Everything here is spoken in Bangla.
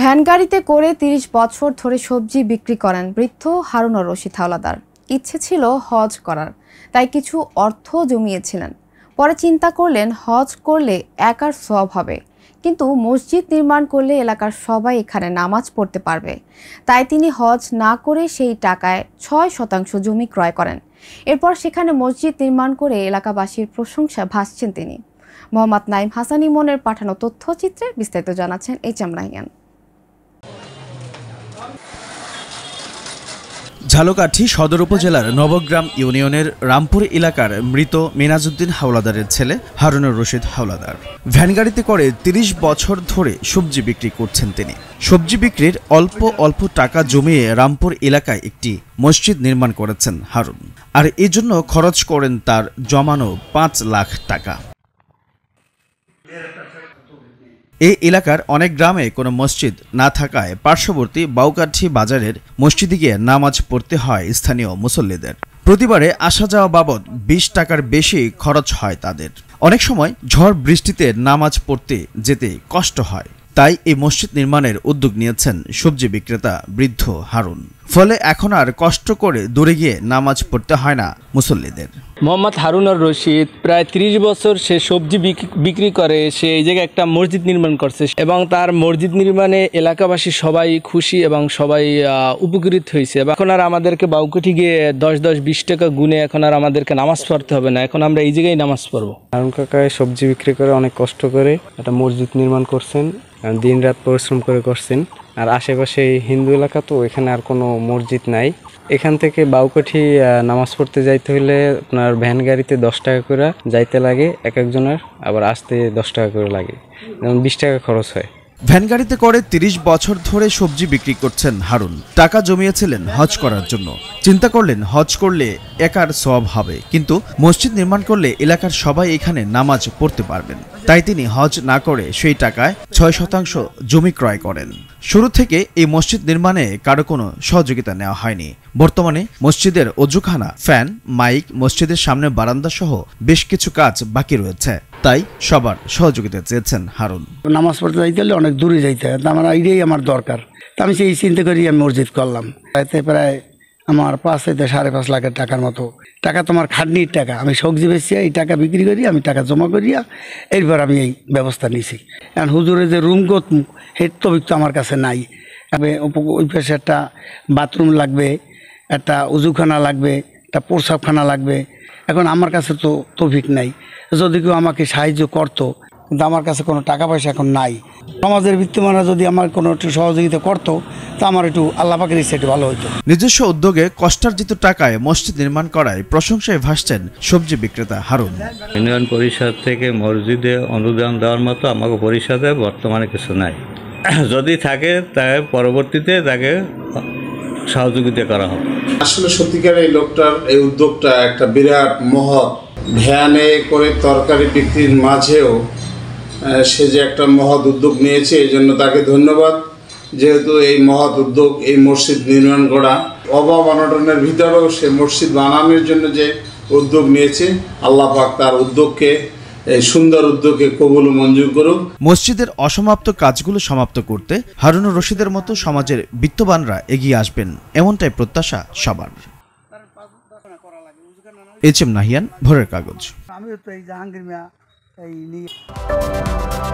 ভ্যানগাড়িতে করে ৩০ বছর ধরে সবজি বিক্রি করেন বৃদ্ধ হারুনর রশিদ হাওলাদার ইচ্ছে ছিল হজ করার তাই কিছু অর্থ জমিয়েছিলেন পরে চিন্তা করলেন হজ করলে একার সব হবে কিন্তু মসজিদ নির্মাণ করলে এলাকার সবাই এখানে নামাজ পড়তে পারবে তাই তিনি হজ না করে সেই টাকায় ছয় শতাংশ জমি ক্রয় করেন এরপর সেখানে মসজিদ নির্মাণ করে এলাকাবাসীর প্রশংসা ভাসছেন তিনি মোহাম্মদ নাইম হাসানি মনের পাঠানো তথ্যচিত্রে বিস্তারিত জানাচ্ছেন এইচ এম রাহিয়ান ঝালকাঠি সদর উপজেলার নবগ্রাম ইউনিয়নের রামপুর এলাকার মৃত মেনাজুদ্দিন হাওলাদারের ছেলে হারুনুর রশিদ হাওলাদার ভ্যানগাড়িতে করে ৩০ বছর ধরে সবজি বিক্রি করছেন তিনি সবজি বিক্রির অল্প অল্প টাকা জমিয়ে রামপুর এলাকায় একটি মসজিদ নির্মাণ করেছেন হারুন আর এজন্য খরচ করেন তার জমানো পাঁচ লাখ টাকা এ এলাকার অনেক গ্রামে কোনো মসজিদ না থাকায় পার্শ্ববর্তী বাউকাঠি বাজারের মসজিদে গিয়ে নামাজ পড়তে হয় স্থানীয় মুসল্লিদের প্রতিবারে আসা যাওয়া বাবদ বিশ টাকার বেশি খরচ হয় তাদের অনেক সময় ঝড় বৃষ্টিতে নামাজ পড়তে যেতে কষ্ট হয় তাই এই মসজিদ নির্মাণের উদ্যোগ নিয়েছেন সবজি বিক্রেতা বৃদ্ধ হারুন ফলে এখন আর কষ্ট করে দূরে গিয়ে নামাজ পড়তে হয় না মুসল্লিদের মোহাম্মদ হারুনর রশিদ প্রায় ৩০ বছর সে সবজি বিক্রি করে সে এই জায়গায় একটা মসজিদ নির্মাণ করছে এবং তার মসজিদ নির্মাণে এলাকাবাসী সবাই খুশি এবং সবাই উপকৃত হয়েছে এখন আর আমাদেরকে বাউকুঠি গিয়ে দশ দশ বিশ টাকা গুনে এখন আর আমাদেরকে নামাজ পড়তে হবে না এখন আমরা এই জায়গায় নামাজ পড়বো হারুন কাকায় সবজি বিক্রি করে অনেক কষ্ট করে একটা মসজিদ নির্মাণ করছেন দিন রাত পরিশ্রম করে করছেন আর আশেপাশে হিন্দু এলাকা তো এখানে আর কোনো মসজিদ নাই এখান থেকে বাউকাঠি নামাজ পড়তে যাইতে হলে আপনার ভ্যান গাড়িতে দশ টাকা করে যাইতে লাগে এক একজনের আবার আসতে দশ টাকা করে লাগে যেমন বিশ টাকা খরচ হয় ভ্যানগাড়িতে করে ৩০ বছর ধরে সবজি বিক্রি করছেন হারুন টাকা জমিয়েছিলেন হজ করার জন্য চিন্তা করলেন হজ করলে একার সব হবে কিন্তু মসজিদ নির্মাণ করলে এলাকার সবাই এখানে নামাজ পড়তে পারবেন তাই তিনি হজ না করে সেই টাকায় ছয় শতাংশ জমি ক্রয় করেন শুরু থেকে এই মসজিদ নির্মাণে কারো কোনো সহযোগিতা নেওয়া হয়নি বর্তমানে মসজিদের অজুখানা ফ্যান মাইক মসজিদের সামনে বারান্দা সহ বেশ কিছু কাজ বাকি রয়েছে তাই সবার সহযোগিতা চেয়েছেন হারুন নামাজ পড়তে যাইতে হলে অনেক দূরে যাইতে হয় আমার আইডিয়াই আমার দরকার তা আমি সেই চিন্তা করি আমি মসজিদ করলাম এতে প্রায় আমার পাঁচ থেকে সাড়ে পাঁচ লাখের টাকার মতো টাকা তোমার খাটনির টাকা আমি সবজি বেশি এই টাকা বিক্রি করি আমি টাকা জমা করিয়া এরপর আমি এই ব্যবস্থা নিয়েছি এখন হুজুরে যে রুম গত হেড তো আমার কাছে নাই ওই পাশে একটা বাথরুম লাগবে একটা উজুখানা লাগবে একটা প্রসাবখানা লাগবে এখন আমার কাছে তো তফিক নাই যদি কেউ আমাকে সাহায্য করতো কিন্তু আমার কাছে কোনো টাকা পয়সা এখন নাই সমাজের বিত্তমানরা যদি আমার কোনো একটু সহযোগিতা করতো তা আমার একটু আল্লাপাকের ইচ্ছা একটু ভালো হতো নিজস্ব উদ্যোগে কষ্টার্জিত টাকায় মসজিদ নির্মাণ করায় প্রশংসায় ভাসছেন সবজি বিক্রেতা হারুন ইউনিয়ন পরিষদ থেকে মসজিদে অনুদান দেওয়ার মতো আমাকে পরিষদে বর্তমানে কিছু নাই যদি থাকে তাই পরবর্তীতে তাকে সহযোগিতা করা হোক আসলে সত্যিকার এই লোকটার এই উদ্যোগটা একটা বিরাট মহৎ ভ্যানে করে তরকারি বিক্রির মাঝেও সে যে একটা মহৎ উদ্যোগ নিয়েছে এই জন্য তাকে ধন্যবাদ যেহেতু এই মহৎ উদ্যোগ এই মসজিদ নির্মাণ করা অভাব অনটনের ভিতরেও সে মসজিদ বানানোর জন্য যে উদ্যোগ নিয়েছে আল্লাহ পাক তার উদ্যোগকে এই সুন্দর উদ্যোগে কবুল মঞ্জুর করুক মসজিদের অসমাপ্ত কাজগুলো সমাপ্ত করতে হারুন রশিদের মতো সমাজের বিত্তবানরা এগিয়ে আসবেন এমনটাই প্রত্যাশা সবার এইচ এম নাহিয়ান ভোরের কাগজ আমি তো এই জাহাঙ্গীর মিয়া এই নিয়ে